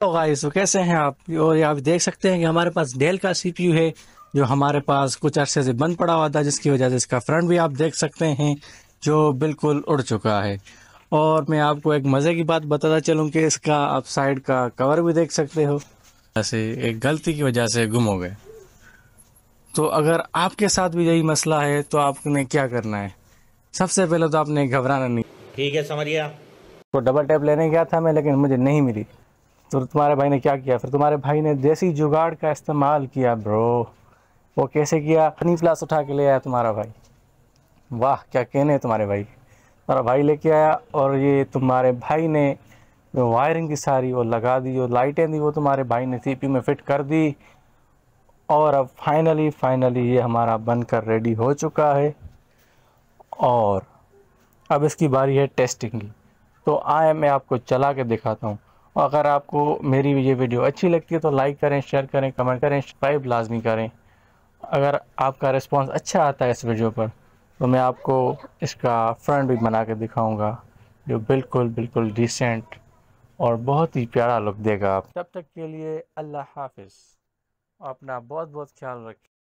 तो गाइस तो कैसे हैं आप और आप देख सकते हैं कि हमारे पास डेल का सीपीयू है जो हमारे पास कुछ अरसे से बंद पड़ा हुआ था जिसकी वजह से इसका फ्रंट भी आप देख सकते हैं जो बिल्कुल उड़ चुका है और मैं आपको एक मज़े की बात बताता चलूँ कि इसका आप साइड का कवर भी देख सकते हो ऐसे एक गलती की वजह से गुम हो गए तो अगर आपके साथ भी यही मसला है तो आपने क्या करना है सबसे पहले तो आपने घबराना नहीं ठीक है समझ तो डबल टैप लेने गया था मैं लेकिन मुझे नहीं मिली तो तुम्हारे भाई ने क्या किया फिर तुम्हारे भाई ने देसी जुगाड़ का इस्तेमाल किया ब्रो वो कैसे किया हनी फ्लास उठा के ले आया तुम्हारा भाई वाह क्या कहने तुम्हारे भाई तुम्हारा भाई लेके आया और ये तुम्हारे भाई ने वायरिंग की सारी वो लगा दी जो लाइटें दी वो तुम्हारे भाई ने सी में फिट कर दी और अब फाइनली फाइनली ये हमारा बनकर रेडी हो चुका है और अब इसकी बारी है टेस्टिंग की तो आए मैं आपको चला के दिखाता हूँ अगर आपको मेरी ये वीडियो अच्छी लगती है तो लाइक करें शेयर करें कमेंट करें सब्सक्राइब लाजमी करें अगर आपका रिस्पांस अच्छा आता है इस वीडियो पर तो मैं आपको इसका फ्रंट भी बना के दिखाऊँगा जो बिल्कुल बिल्कुल डिसेंट और बहुत ही प्यारा लुक देगा आप तब तक के लिए अल्लाह हाफिज़ अपना बहुत बहुत ख्याल रखें